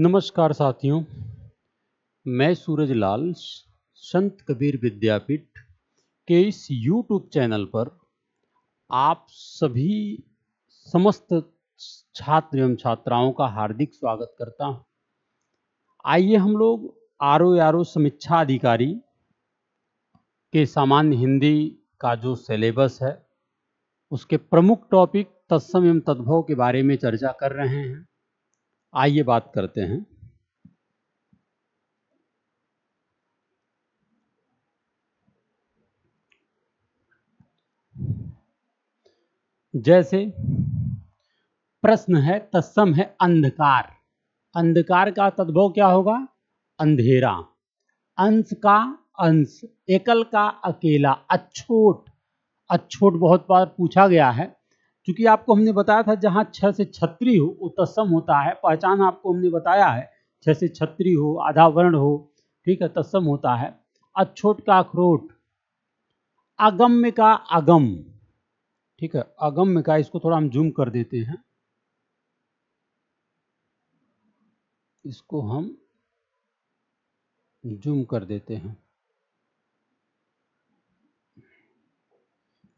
नमस्कार साथियों मैं सूरज लाल संत कबीर विद्यापीठ के इस यूट्यूब चैनल पर आप सभी समस्त छात्र एवं छात्राओं का हार्दिक स्वागत करता हूं आइए हम लोग आर ओ आर ओ समीक्षा अधिकारी के सामान्य हिंदी का जो सिलेबस है उसके प्रमुख टॉपिक तत्सम एवं तद्भव के बारे में चर्चा कर रहे हैं आइए बात करते हैं जैसे प्रश्न है तत्सम है अंधकार अंधकार का तद्भव क्या होगा अंधेरा अंश का अंश एकल का अकेला अच्छोट अच्छोट बहुत बार पूछा गया है क्योंकि आपको हमने बताया था जहाँ छ से छत्री हो तत्सम होता है पहचान आपको हमने बताया है छ से छत्री हो आधा वर्ण हो ठीक है तत्सम होता है अछोट का अखरोट अगम्य का अगम ठीक है अगम्य का इसको थोड़ा हम जूम कर देते हैं इसको हम जूम कर देते हैं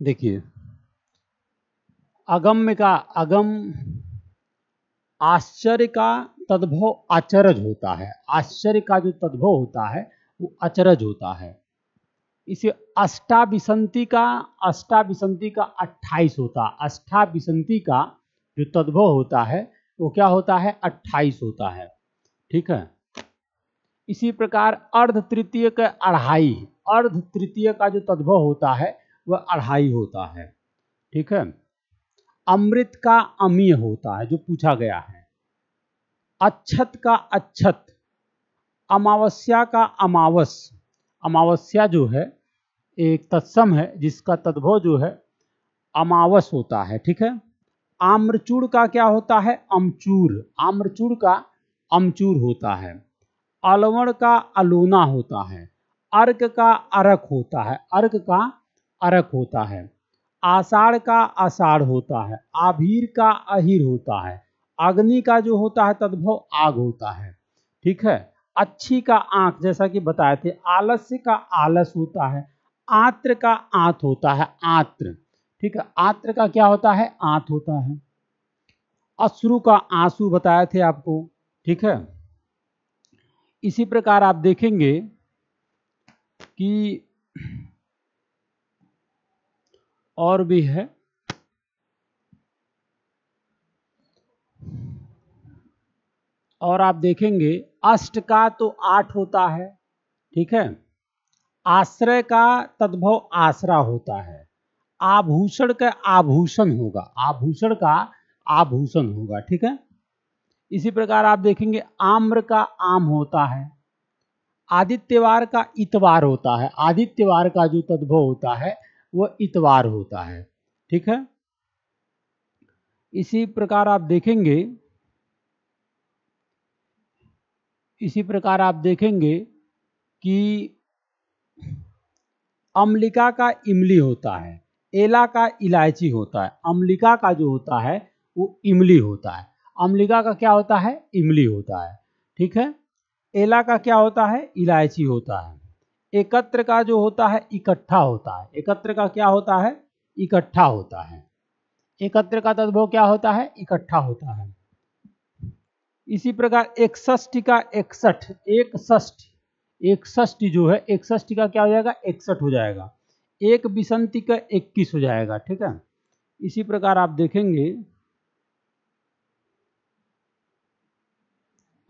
देखिए अगम्य का अगम आश्चर्य का तद्भव अचरज होता है आश्चर्य का जो तद्भव होता है वो अचरज होता है इसे विसंति का अष्टा विसंति का अट्ठाईस होता है विसंति का जो तद्भव होता है वो क्या होता है अट्ठाईस होता है ठीक है इसी प्रकार अर्ध तृतीय का अढ़ाई अर्ध तृतीय का जो तद्भव होता है वह अढ़ाई होता है ठीक है अमृत का अमीय होता है जो पूछा गया है अच्छत का अच्छत अमावस्या का अमावस अमावस्या जो है एक तत्सम है जिसका तद्भव जो है अमावस होता है ठीक है आम्रचूर का क्या होता है अमचूर आम्रचूर का अमचूर होता है अलवण का अलोना होता है अर्क का अरक होता है अर्क का अरक होता है आषाढ़ का आषाढ़ होता है आभीर का अहिर होता है अग्नि का जो होता है तद्भव आग होता है ठीक है अच्छी का आंख जैसा कि बताए थे आलस्य का आलस होता है आत्र का आंत होता है आत्र ठीक है आत्र का क्या होता है आंत होता है अश्रु का आंसू बताए थे आपको ठीक है इसी प्रकार आप देखेंगे कि और भी है और आप देखेंगे अष्ट का तो आठ होता है ठीक है आश्रय का तद्भव आसरा होता है आभूषण का आभूषण होगा आभूषण का आभूषण होगा ठीक है इसी प्रकार आप देखेंगे आम्र का आम होता है आदित्यवार का इतवार होता है आदित्यवार का जो तद्भव होता है वह इतवार होता है ठीक है इसी प्रकार आप देखेंगे इसी प्रकार आप देखेंगे कि अम्लिका का इमली होता है एला का इलायची होता है अम्लिका का जो होता है वो इमली होता है अम्लिका का क्या होता है इमली होता है ठीक है एला का क्या होता है इलायची होता है एकत्र का जो होता है इकट्ठा होता है एकत्र का क्या होता है इकट्ठा होता है एकत्र का तद्भव क्या होता है इकट्ठा होता है इसी प्रकार एकसठ का एकसठ एकसठ एकसठ जो है एकसठ का क्या हो जाएगा एकसठ हो जाएगा एक बिसंती का इक्कीस हो जाएगा ठीक है इसी प्रकार आप देखेंगे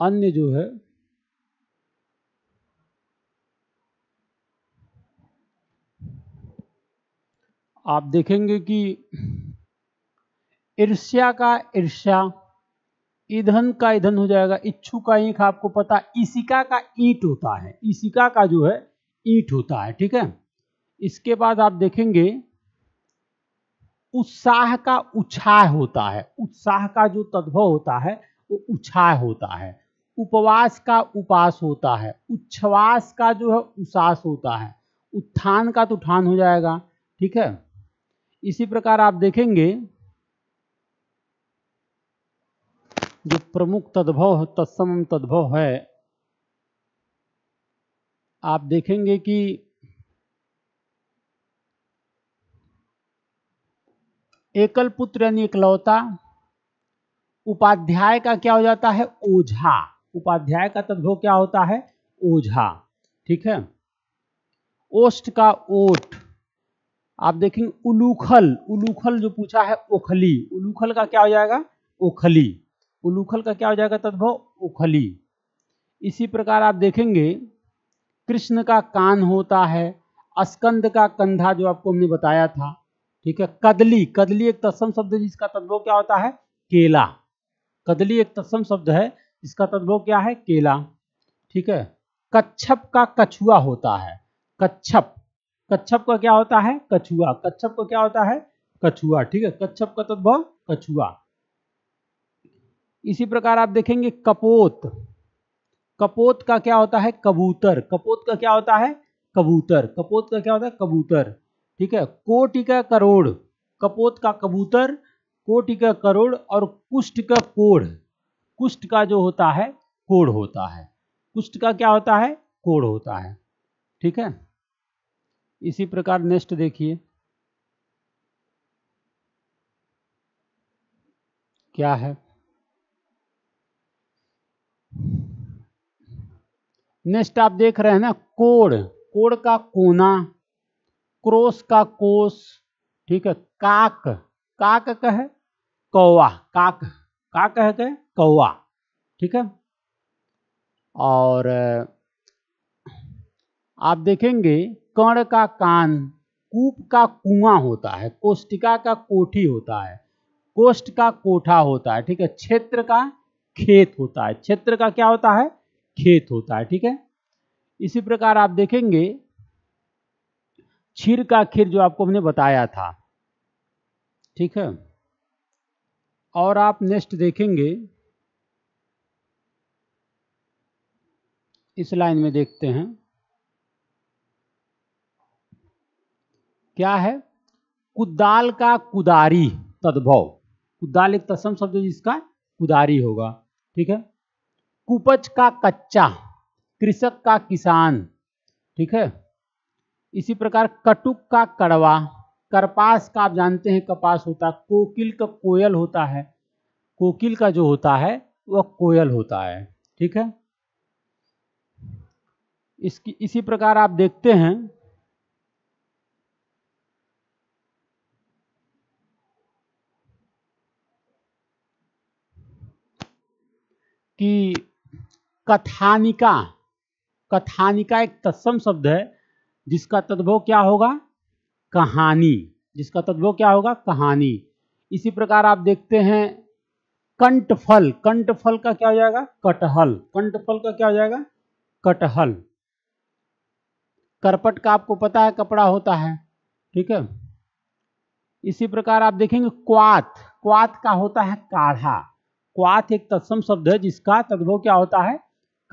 अन्य जो है आप देखेंगे कि ईर्ष्या का ईर्ष्या ईंधन का ईंधन हो जाएगा इच्छु का ईख आपको पता ईसिका का ईट होता है ईसिका का जो है ईट होता है ठीक है इसके बाद आप देखेंगे उत्साह का उछाह होता है उत्साह का जो तद्भव होता है वो उछाह होता है उपवास का उपास होता है उच्छवास का जो है उसास होता है उत्थान का तो उठान हो जाएगा ठीक है इसी प्रकार आप देखेंगे जो प्रमुख तद्भव तत्सम तद्भव है आप देखेंगे कि एकल पुत्र यानी एकलौता उपाध्याय का क्या हो जाता है ओझा उपाध्याय का तद्भव क्या होता है ओझा ठीक है ओष्ट का ओठ आप देखेंगे उलूखल उलूखल जो पूछा है ओखली उलूखल का क्या हो जाएगा ओखली उलूखल का क्या हो जाएगा तद्भव ओखली इसी प्रकार आप देखेंगे कृष्ण का कान होता है अस्कंद का कंधा जो आपको हमने बताया था ठीक है कदली कदली एक तत्सम शब्द जिसका तद्भव क्या होता है केला कदली एक तत्सम शब्द है इसका तद्भव क्या है केला ठीक है कच्छप का कछुआ होता है कच्छप कच्छप का क्या होता है कछुआ कच्छप का क्या होता है कछुआ ठीक है कच्छप का तत्व कछुआ इसी प्रकार आप देखेंगे कपोत कपोत का क्या होता है कबूतर कपोत का क्या होता है कबूतर कपोत का क्या होता है कबूतर ठीक है कोटि का करोड़ कपोत का कबूतर कोटि का करोड़ और कुष्ठ का कोढ़ कुष्ठ का जो होता है कोढ़ होता है कुष्ठ का क्या होता है कोढ़ होता है ठीक है इसी प्रकार नेक्स्ट देखिए क्या है नेक्स्ट आप देख रहे हैं ना कोड कोड का कोना क्रोस का कोस ठीक है काक काक कहे कौवा काक काक है क्या कौवा ठीक है और आप देखेंगे कण का कान कूप का कुआ होता है कोष्टिका का कोठी होता है कोष्ट का कोठा होता है ठीक है क्षेत्र का खेत होता है क्षेत्र का क्या होता है खेत होता है ठीक है इसी प्रकार आप देखेंगे क्षीर का खीर जो आपको हमने बताया था ठीक है और आप नेक्स्ट देखेंगे इस लाइन में देखते हैं क्या है कुदाल का कुदारी तद्भव कुदाल एक तस्म शब्द जिसका कुदारी होगा ठीक है कुपच का कच्चा कृषक का किसान ठीक है इसी प्रकार कटुक का कड़वा करपास का आप जानते हैं कपास होता है कोकिल का कोयल होता है कोकिल का जो होता है वह कोयल होता है ठीक है इसकी इसी प्रकार आप देखते हैं कि कथानिका कथानिका एक तत्सम शब्द है जिसका तद्भव क्या होगा कहानी जिसका तद्भव क्या होगा कहानी इसी प्रकार आप देखते हैं कंटफल कंटफल का क्या हो जाएगा कटहल कंटफल का क्या हो जाएगा कटहल करपट का आपको पता है कपड़ा होता है ठीक है इसी प्रकार आप देखेंगे क्वात क्वात का होता है काढ़ा क्वाथ एक तत्सम शब्द है जिसका तद्भव क्या होता है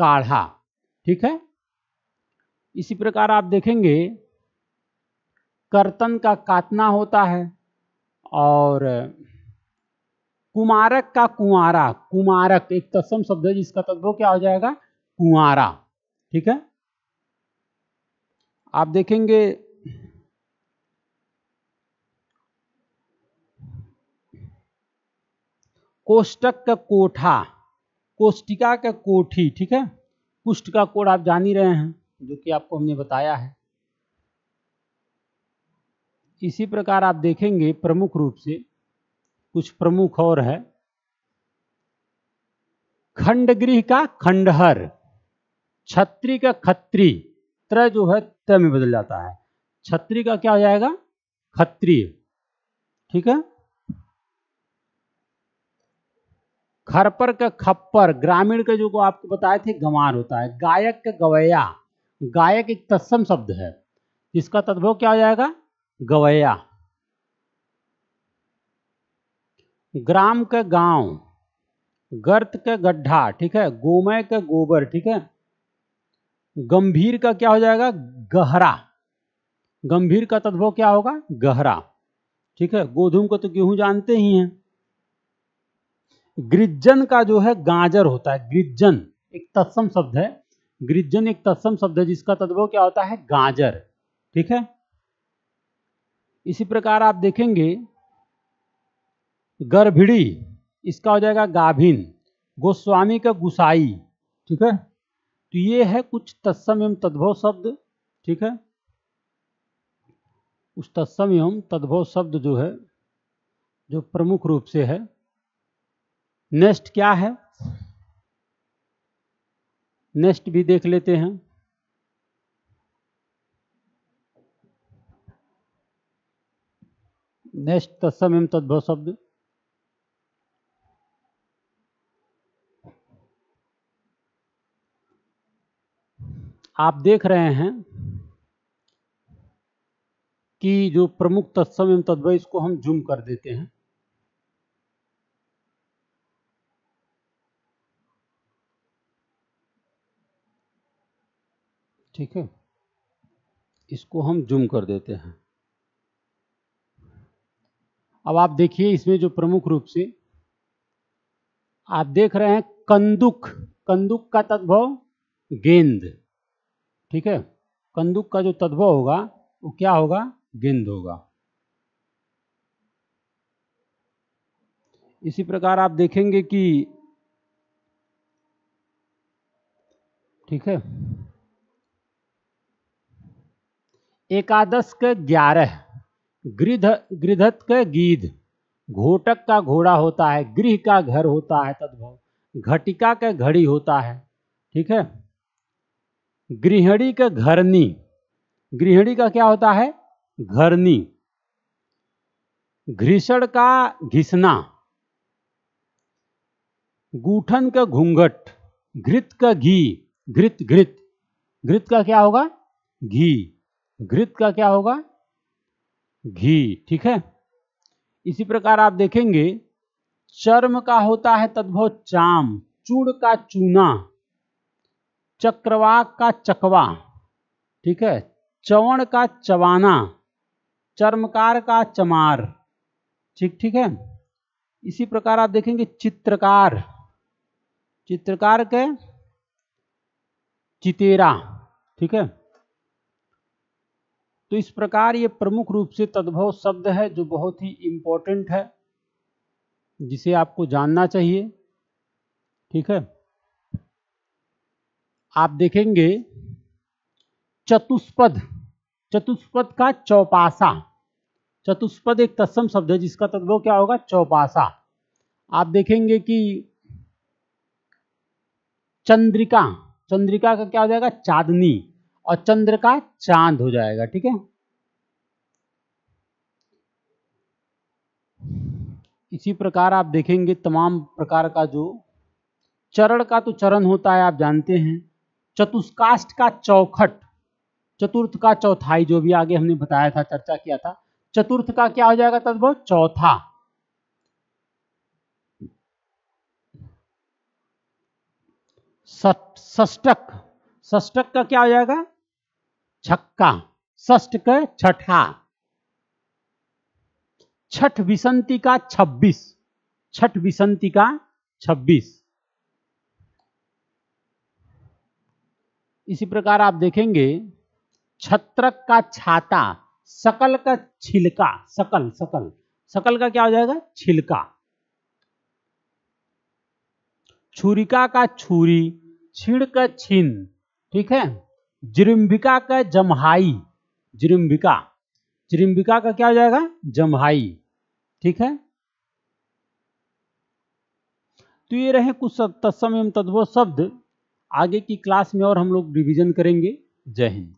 काढ़ा ठीक है इसी प्रकार आप देखेंगे कर्तन का कातना होता है और कुमारक का कुआरा कुमारक एक तत्सम शब्द है जिसका तद्भव क्या हो जाएगा कुआरा ठीक है आप देखेंगे कोष्टक का कोठा कोष्टिका का कोठी ठीक है कुष्ठ का कोड आप जान ही रहे हैं जो कि आपको हमने बताया है इसी प्रकार आप देखेंगे प्रमुख रूप से कुछ प्रमुख और है खंडगृह का खंडहर छत्री का खत्री त्र जो है त्र में बदल जाता है छत्री का क्या हो जाएगा खत्री ठीक है खरपर का खप्पर ग्रामीण का जो को आपको बताए थे गंवार होता है गायक का गवैया गायक एक तत्सम शब्द है इसका तद्भव क्या हो जाएगा गवैया ग्राम का गांव गर्त का गड्ढा ठीक है गोमय का गोबर ठीक है गंभीर का क्या हो जाएगा गहरा गंभीर का तद्भव क्या होगा गहरा ठीक है गोधूम को तो गेहूं जानते ही हैं ग्रिजन का जो है गाजर होता है ग्रिजन एक तत्सम शब्द है ग्रिजन एक तत्सम शब्द है जिसका तद्भव क्या होता है गाजर ठीक है इसी प्रकार आप देखेंगे गर्भिड़ी इसका हो जाएगा गाभिन गोस्वामी का गुसाई ठीक है तो ये है कुछ तत्सम एवं तद्भव शब्द ठीक है उस तत्सम एवं तद्भव शब्द जो है जो प्रमुख रूप से है नेक्स्ट क्या है नेक्स्ट भी देख लेते हैं नेक्स्ट तत्सम एवं तद्भव शब्द आप देख रहे हैं कि जो प्रमुख तत्सम एवं तद्भव इसको हम जूम कर देते हैं ठीक है इसको हम जूम कर देते हैं अब आप देखिए इसमें जो प्रमुख रूप से आप देख रहे हैं कंदुक कंदुक का तद्भव गेंद ठीक है कंदुक का जो तद्भव होगा वो क्या होगा गेंद होगा इसी प्रकार आप देखेंगे कि ठीक है एकादश के ग्यारह गृध गृधत के गीध घोटक का घोड़ा होता है गृह का घर होता है तद्भव घटिका का घड़ी होता है ठीक है गृहिणी का घरनी गृहिणी का क्या होता है घरनी घृषण का घिसना गूठन का घूंघट घृत का घी घृत घृत घृत का क्या होगा घी घृत का क्या होगा घी ठीक है इसी प्रकार आप देखेंगे चर्म का होता है तद्भव चाम चूड़ का चूना चक्रवाक का चकवा ठीक है चवण का चवाना चर्मकार का चमार ठीक ठीक है इसी प्रकार आप देखेंगे चित्रकार चित्रकार के चितेरा ठीक है तो इस प्रकार ये प्रमुख रूप से तद्भव शब्द है जो बहुत ही इम्पोर्टेंट है जिसे आपको जानना चाहिए ठीक है आप देखेंगे चतुष्पद चतुष्पद का चौपासा चतुष्पद एक तत्सम शब्द है जिसका तद्भव क्या होगा चौपासा आप देखेंगे कि चंद्रिका चंद्रिका का क्या हो जाएगा चांदनी और चंद्र का चांद हो जाएगा ठीक है इसी प्रकार आप देखेंगे तमाम प्रकार का जो चरण का तो चरण होता है आप जानते हैं चतुष्काष्ट का चौखट चतुर्थ का चौथाई जो भी आगे हमने बताया था चर्चा किया था चतुर्थ का क्या हो जाएगा तद्भव चौथा सष्टक सष्टक का क्या हो जाएगा छक्का ष्ट के छठा छठ विसंति का छब्बीस छठ विसंति का छब्बीस इसी प्रकार आप देखेंगे छत्रक का छाता सकल का छिलका सकल सकल सकल का क्या हो जाएगा छिलका छुरिका का छुरी छिड़ का छिन ठीक है जिरिम्बिका का जमहाई जिरिम्बिका जिरिम्बिका का क्या हो जाएगा जमहाई ठीक है तो ये रहे कुछ तत्सम एवं तद्भव शब्द आगे की क्लास में और हम लोग रिवीजन करेंगे जय हिंद